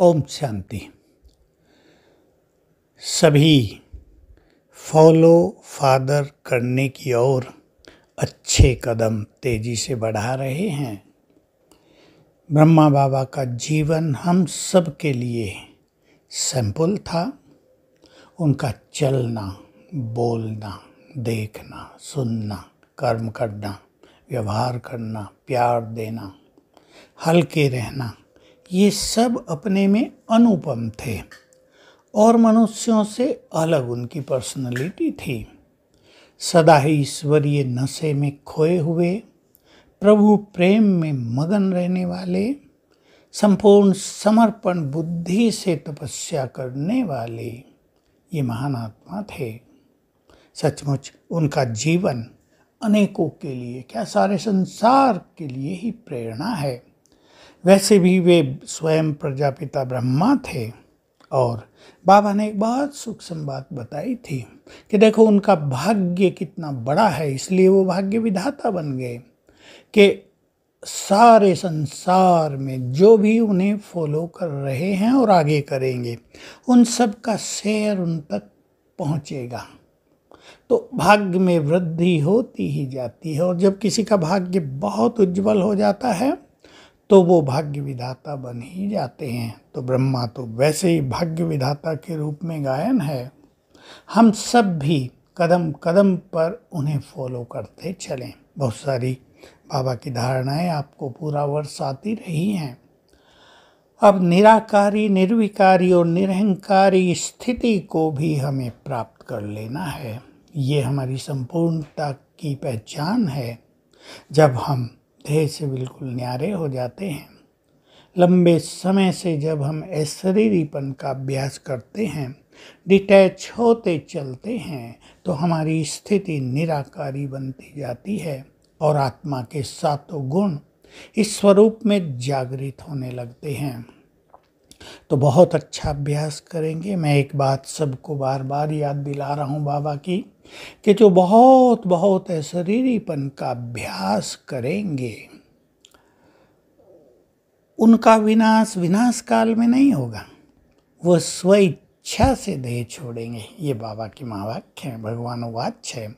ओम शांति सभी follow father करने की ओर अच्छे कदम तेजी से बढ़ा रहे हैं ब्रह्मा बाबा का जीवन हम सब के लिए सैंपल था उनका चलना बोलना देखना सुनना कर्म करना व्यवहार करना प्यार देना हल्के रहना ये सब अपने में अनुपम थे और मनुष्यों से अलग उनकी पर्सनैलिटी थी सदा ही ईश्वरीय नशे में खोए हुए प्रभु प्रेम में मगन रहने वाले संपूर्ण समर्पण बुद्धि से तपस्या करने वाले ये महान आत्मा थे सचमुच उनका जीवन अनेकों के लिए क्या सारे संसार के लिए ही प्रेरणा है वैसे भी वे स्वयं प्रजापिता ब्रह्मा थे और बाबा ने एक बहुत सूक्ष्म बात बताई थी कि देखो उनका भाग्य कितना बड़ा है इसलिए वो भाग्य विधाता बन गए कि सारे संसार में जो भी उन्हें फॉलो कर रहे हैं और आगे करेंगे उन सब का शेयर उन तक पहुंचेगा तो भाग्य में वृद्धि होती ही जाती है और जब किसी का भाग्य बहुत उज्जवल हो जाता है तो वो भाग्य विधाता बन ही जाते हैं तो ब्रह्मा तो वैसे ही भाग्य विधाता के रूप में गायन है हम सब भी कदम कदम पर उन्हें फॉलो करते चलें बहुत सारी बाबा की धारणाएं आपको पूरा वर्ष आती रही हैं अब निराकारी निर्विकारी और निरहंकारी स्थिति को भी हमें प्राप्त कर लेना है ये हमारी संपूर्णता की पहचान है जब हम देह से बिल्कुल न्यारे हो जाते हैं लंबे समय से जब हम ऐश्वरीपन का अभ्यास करते हैं डिटैच होते चलते हैं तो हमारी स्थिति निराकारी बनती जाती है और आत्मा के सातों गुण इस स्वरूप में जागृत होने लगते हैं तो बहुत अच्छा अभ्यास करेंगे मैं एक बात सबको बार बार याद दिला रहा हूँ बाबा की कि जो बहुत बहुत शरीरीपन का अभ्यास करेंगे उनका विनाश विनाश काल में नहीं होगा वह स्वेच्छा से देह छोड़ेंगे ये बाबा की महावाक्य है भगवान वाच्य है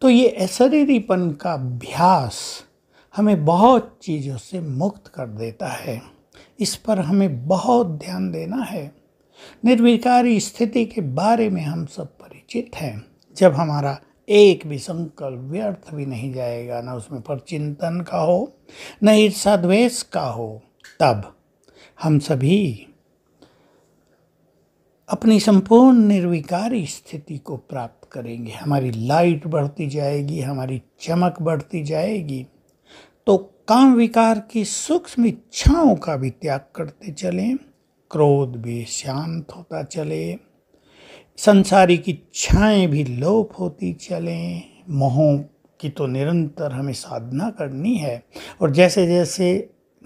तो ये अशरीरीपन का अभ्यास हमें बहुत चीज़ों से मुक्त कर देता है इस पर हमें बहुत ध्यान देना है निर्विकारी स्थिति के बारे में हम सब परिचित हैं जब हमारा एक भी संकल्प व्यर्थ भी नहीं जाएगा ना उसमें पर चिंतन का हो न ईर्षा द्वेष का हो तब हम सभी अपनी संपूर्ण निर्विकारी स्थिति को प्राप्त करेंगे हमारी लाइट बढ़ती जाएगी हमारी चमक बढ़ती जाएगी तो काम विकार की सूक्ष्म इच्छाओं का भी त्याग करते चलें क्रोध भी शांत होता चले संसारिक इच्छाएं भी लोप होती चलें मोहों की तो निरंतर हमें साधना करनी है और जैसे जैसे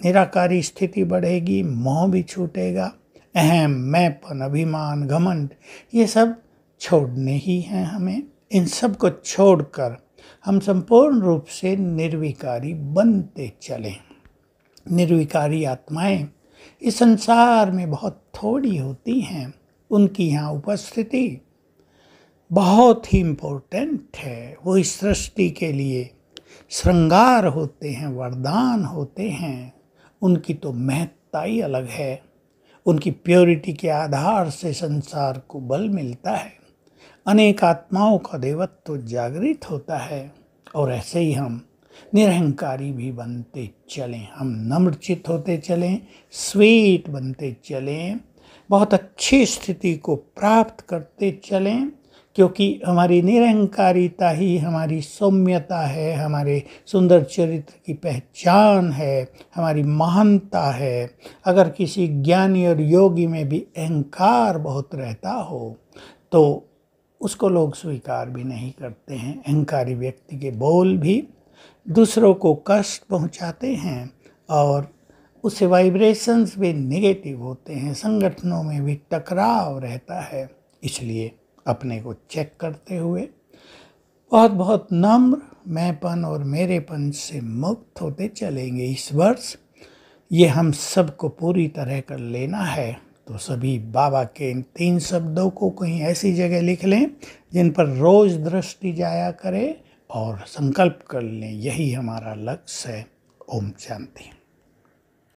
निराकारी स्थिति बढ़ेगी मोह भी छूटेगा अहम मैपन अभिमान घमंड ये सब छोड़ने ही हैं हमें इन सब को छोड़कर हम संपूर्ण रूप से निर्विकारी बनते चलें निर्विकारी आत्माएं इस संसार में बहुत थोड़ी होती हैं उनकी यहाँ उपस्थिति बहुत ही इम्पोर्टेंट है वो इस सृष्टि के लिए श्रृंगार होते हैं वरदान होते हैं उनकी तो महत्ता ही अलग है उनकी प्योरिटी के आधार से संसार को बल मिलता है अनेक आत्माओं का देवत्व तो जागृत होता है और ऐसे ही हम निरहंकारी भी बनते चलें हम नम्रचित होते चलें स्वीट बनते चलें बहुत अच्छी स्थिति को प्राप्त करते चलें क्योंकि हमारी निरहंकारिता ही हमारी सौम्यता है हमारे सुंदर चरित्र की पहचान है हमारी महानता है अगर किसी ज्ञानी और योगी में भी अहंकार बहुत रहता हो तो उसको लोग स्वीकार भी नहीं करते हैं अहंकारी व्यक्ति के बोल भी दूसरों को कष्ट पहुंचाते हैं और उससे वाइब्रेशंस भी नेगेटिव होते हैं संगठनों में भी टकराव रहता है इसलिए अपने को चेक करते हुए बहुत बहुत नम्र मैंपन और मेरेपन से मुक्त होते चलेंगे इस वर्ष ये हम सबको पूरी तरह कर लेना है तो सभी बाबा के इन तीन शब्दों को कहीं ऐसी जगह लिख लें जिन पर रोज़ दृष्टि जाया करें और संकल्प कर लें यही हमारा लक्ष्य है ओम शांति